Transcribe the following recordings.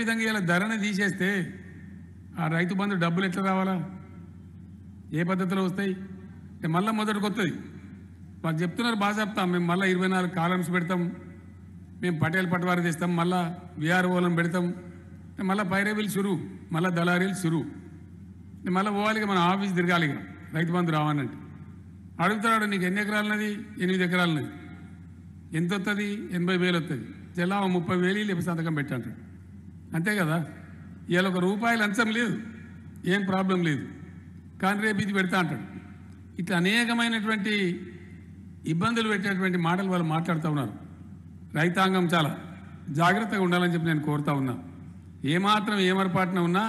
విధంగా ఇలా ధరని తీసేస్తే ఆ రైతు బంధు డబ్బులు ఎట్లా రావాలా ఏ పద్ధతిలో వస్తాయి మళ్ళీ మొదటికి వస్తుంది వాళ్ళు చెప్తున్నారు బాగా చెప్తాం మేము మళ్ళీ ఇరవై నాలుగు కాలమ్స్ పెడతాం మేము పటేల్ పట్టవారు తీస్తాం మళ్ళీ విఆర్ఓలను పెడతాం మళ్ళీ పైరవీలు చురువు మళ్ళీ దళారీలు చురు మళ్ళీ పోవాలి మన ఆఫీస్ తిరగాలి ఇక రైతు బంధు రావాలంటే అడుగుతాడు నీకు ఎన్ని ఎకరాలన్నది ఎనిమిది ఎకరాలన్నది ఎంత వస్తుంది ఎనభై వేలు వస్తుంది జలా ముప్పై వేలు లేకపోతే సంతకం పెట్టంటాడు అంతే కదా ఇవాళ ఒక రూపాయి లంచం లేదు ఏం ప్రాబ్లం లేదు కానీ రేపు ఇది పెడతా అంటాడు ఇట్లా అనేకమైనటువంటి ఇబ్బందులు పెట్టేటువంటి మాటలు వాళ్ళు మాట్లాడుతూ ఉన్నారు రైతాంగం చాలా జాగ్రత్తగా ఉండాలని చెప్పి నేను కోరుతా ఉన్నా ఏమాత్రం ఏమరపాటున ఉన్నా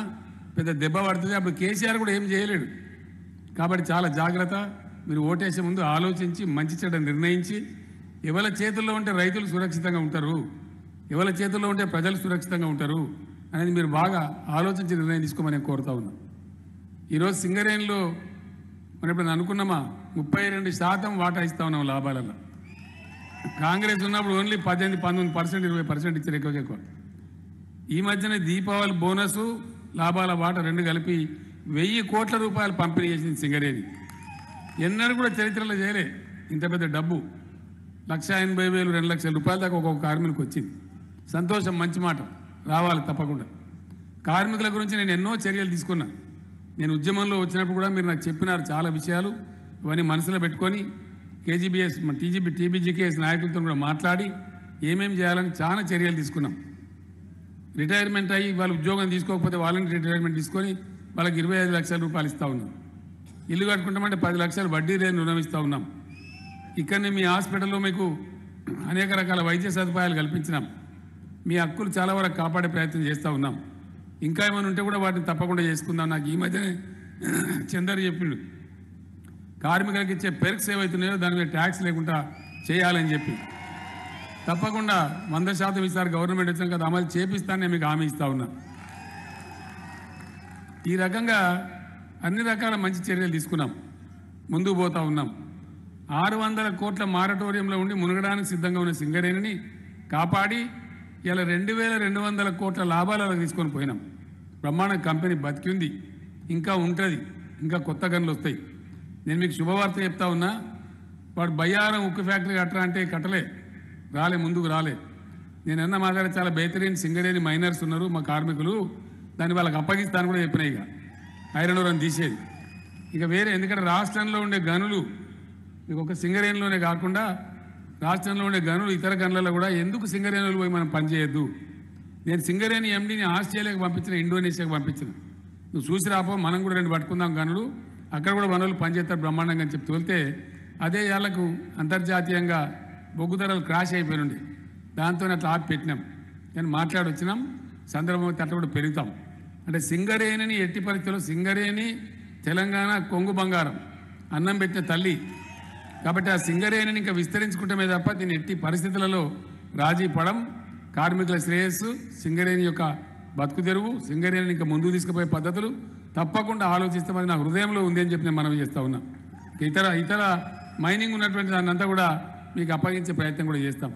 పెద్ద దెబ్బ పడుతుంది అప్పుడు కేసీఆర్ కూడా ఏం చేయలేడు కాబట్టి చాలా జాగ్రత్త మీరు ఓటేసే ముందు ఆలోచించి మంచి చెడ్డ నిర్ణయించి ఎవరి చేతుల్లో ఉంటే రైతులు సురక్షితంగా ఉంటారు ఎవరి చేతుల్లో ఉంటే ప్రజలు సురక్షితంగా ఉంటారు అనేది మీరు బాగా ఆలోచించి నిర్ణయం తీసుకోమని నేను కోరుతా ఉన్నా ఈరోజు సింగరేణిలో మనం ఇప్పుడు అనుకున్నామా ముప్పై రెండు శాతం వాటా ఇస్తా ఉన్నాం లాభాలలో కాంగ్రెస్ ఉన్నప్పుడు ఓన్లీ పద్దెనిమిది పంతొమ్మిది పర్సెంట్ ఇరవై పర్సెంట్ ఇచ్చారు ఎక్కువ ఎక్కువ ఈ మధ్యన దీపావళి బోనసు లాభాల వాట రెండు కలిపి వెయ్యి కోట్ల రూపాయలు పంపిణీ చేసింది సింగరేణి ఎన్నడూ కూడా చరిత్రలో చేయలే ఇంత పెద్ద డబ్బు లక్ష ఎనభై వేలు రెండు లక్షల రూపాయల దాకా ఒక్కొక్క కార్మికులకు వచ్చింది సంతోషం మంచి మాట రావాలి తప్పకుండా కార్మికుల గురించి నేను ఎన్నో చర్యలు తీసుకున్నాను నేను ఉద్యమంలో వచ్చినప్పుడు కూడా మీరు నాకు చెప్పినారు చాలా విషయాలు ఇవన్నీ మనసులో పెట్టుకొని కేజీబీఎస్ టీజీబీ టీబీజీకేఎస్ నాయకులతో కూడా మాట్లాడి ఏమేమి చేయాలని చాలా చర్యలు తీసుకున్నాం రిటైర్మెంట్ అయ్యి వాళ్ళు ఉద్యోగం తీసుకోకపోతే వాళ్ళని రిటైర్మెంట్ తీసుకొని వాళ్ళకి ఇరవై ఐదు లక్షల రూపాయలు ఇస్తూ ఉన్నాం ఇల్లు కట్టుకుంటామంటే పది లక్షలు వడ్డీ రేటు రుణం ఇస్తూ ఉన్నాం ఇక్కడనే మీ హాస్పిటల్లో మీకు అనేక రకాల వైద్య సదుపాయాలు కల్పించినాం మీ హక్కులు చాలా వరకు కాపాడే ప్రయత్నం చేస్తూ ఉన్నాం ఇంకా ఏమైనా ఉంటే కూడా వాటిని తప్పకుండా చేసుకుందాం నాకు ఈ మధ్యనే చందర్ చెప్పిండు కార్మికులకు ఇచ్చే పెర్క్స్ ఏవైతున్నాయో దాని మీద ట్యాక్స్ లేకుండా చేయాలని చెప్పి తప్పకుండా వంద శాతం ఈసారి గవర్నమెంట్ వచ్చాం కదా అమలు చేపిస్తానని మీకు హామీ ఇస్తా ఉన్నా ఈ రకంగా అన్ని రకాల మంచి చర్యలు తీసుకున్నాం ముందుకు పోతా ఉన్నాం ఆరు వందల కోట్ల మారటోరియంలో ఉండి మునగడానికి సిద్ధంగా ఉన్న సింగరేణిని కాపాడి ఇలా రెండు వేల రెండు వందల కోట్ల లాభాలు తీసుకొని పోయినాం బ్రహ్మాండ కంపెనీ బతికింది ఇంకా ఉంటుంది ఇంకా కొత్త గనులు వస్తాయి నేను మీకు శుభవార్త చెప్తా ఉన్నా వాడు బయ్యారం ఉక్కు ఫ్యాక్టరీ కట్టరా అంటే కట్టలే రాలే ముందుకు రాలే నేను ఎన్న మాట్లాడే చాలా బేతరీని సింగరేని మైనర్స్ ఉన్నారు మా కార్మికులు దాన్ని వాళ్ళకి అప్పగిస్తాను కూడా చెప్పినాయి ఇక ఐరన్ ఓరం తీసేది ఇక వేరే ఎందుకంటే రాష్ట్రంలో ఉండే గనులు మీకు ఒక సింగరేణిలోనే కాకుండా రాష్ట్రంలో ఉండే గనులు ఇతర గనులలో కూడా ఎందుకు సింగరేణులు పోయి మనం పనిచేయొద్దు నేను సింగరేణి ఎండిని ఆస్ట్రేలియాకి పంపించిన ఇండోనేషియాకి పంపించిన నువ్వు చూసి రాపో మనం కూడా రెండు పట్టుకుందాం గనులు అక్కడ కూడా వనరులు పనిచేస్తారు బ్రహ్మాండంగా అని చెప్తూ వెళ్తే అదే ఏళ్లకు అంతర్జాతీయంగా బొగ్గు ధరలు క్రాష్ అయిపోయినండి దాంతో అట్లా ఆపి పెట్టినాం నేను మాట్లాడొచ్చినాం సందర్భం అట్లా కూడా పెరుగుతాం అంటే సింగరేణిని ఎట్టి పరిస్థితుల్లో సింగరేణి తెలంగాణ కొంగు బంగారం అన్నం పెట్టిన తల్లి కాబట్టి ఆ సింగరేణిని ఇంకా విస్తరించుకుంటమే తప్ప దీని ఎట్టి పరిస్థితులలో రాజీ పడం కార్మికుల శ్రేయస్సు సింగరేణి యొక్క బతుకు తెరువు సింగరేణిని ఇంకా ముందుకు తీసుకుపోయే పద్ధతులు తప్పకుండా ఆలోచిస్తామని నా హృదయంలో ఉంది అని చెప్పి నేను మనం చేస్తా ఉన్నా ఇతర ఇతర మైనింగ్ ఉన్నటువంటి దాన్నంతా కూడా మీకు అప్పగించే ప్రయత్నం కూడా చేస్తాం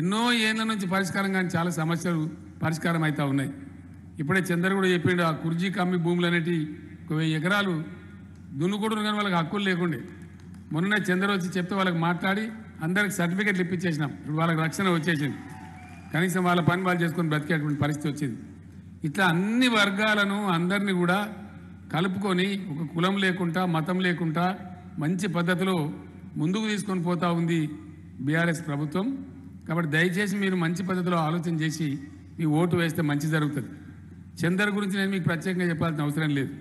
ఎన్నో ఏళ్ళ నుంచి పరిష్కారం కానీ చాలా సమస్యలు పరిష్కారం అవుతూ ఉన్నాయి ఇప్పుడే చంద్ర కూడా చెప్పిండు ఆ కుర్జీ కమ్మి భూములు అనేటి వెయ్యి ఎకరాలు దున్నుకోవడం కానీ వాళ్ళకి హక్కులు లేకుండే మొన్న చంద్ర వచ్చి చెప్తే వాళ్ళకి మాట్లాడి అందరికి సర్టిఫికెట్లు ఇప్పించేసినాం ఇప్పుడు వాళ్ళకి రక్షణ వచ్చేసింది కనీసం వాళ్ళ పని వాళ్ళు చేసుకొని బ్రతికేటువంటి పరిస్థితి వచ్చింది ఇట్లా అన్ని వర్గాలను అందరినీ కూడా కలుపుకొని ఒక కులం లేకుండా మతం లేకుండా మంచి పద్ధతిలో ముందుకు తీసుకొని పోతా ఉంది బీఆర్ఎస్ ప్రభుత్వం కాబట్టి దయచేసి మీరు మంచి పద్ధతిలో ఆలోచన చేసి మీ ఓటు వేస్తే మంచి జరుగుతుంది చందర్ గురించి నేను మీకు ప్రత్యేకంగా చెప్పాల్సిన అవసరం లేదు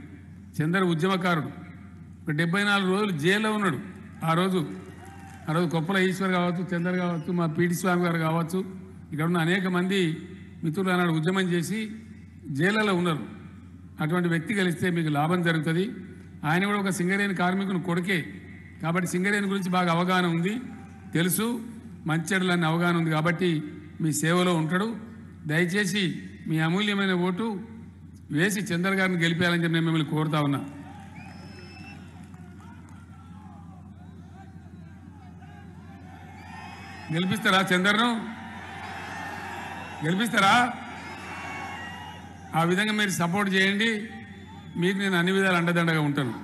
చందర్ ఉద్యమకారుడు ఒక డెబ్బై నాలుగు రోజులు జైల్లో ఉన్నాడు ఆ రోజు ఆ రోజు కొప్పల ఈశ్వర్ కావచ్చు చందర్ కావచ్చు మా పీటి స్వామి గారు కావచ్చు ఇక్కడ ఉన్న అనేక మంది మిత్రులు అన్నాడు ఉద్యమం చేసి జైళ్ళలో ఉన్నారు అటువంటి వ్యక్తి కలిస్తే మీకు లాభం జరుగుతుంది ఆయన కూడా ఒక సింగరేణి కార్మికుని కొడుకే కాబట్టి సింగరేణి గురించి బాగా అవగాహన ఉంది తెలుసు మంచిడలని అవగాహన ఉంది కాబట్టి మీ సేవలో ఉంటాడు దయచేసి మీ అమూల్యమైన ఓటు వేసి చంద్ర గారిని గెలిపేయాలని చెప్పి నేను మిమ్మల్ని కోరుతా ఉన్నా గెలిపిస్తారా చంద్రను గెలిపిస్తారా ఆ విధంగా మీరు సపోర్ట్ చేయండి మీకు నేను అన్ని విధాలు అండదండగా ఉంటాను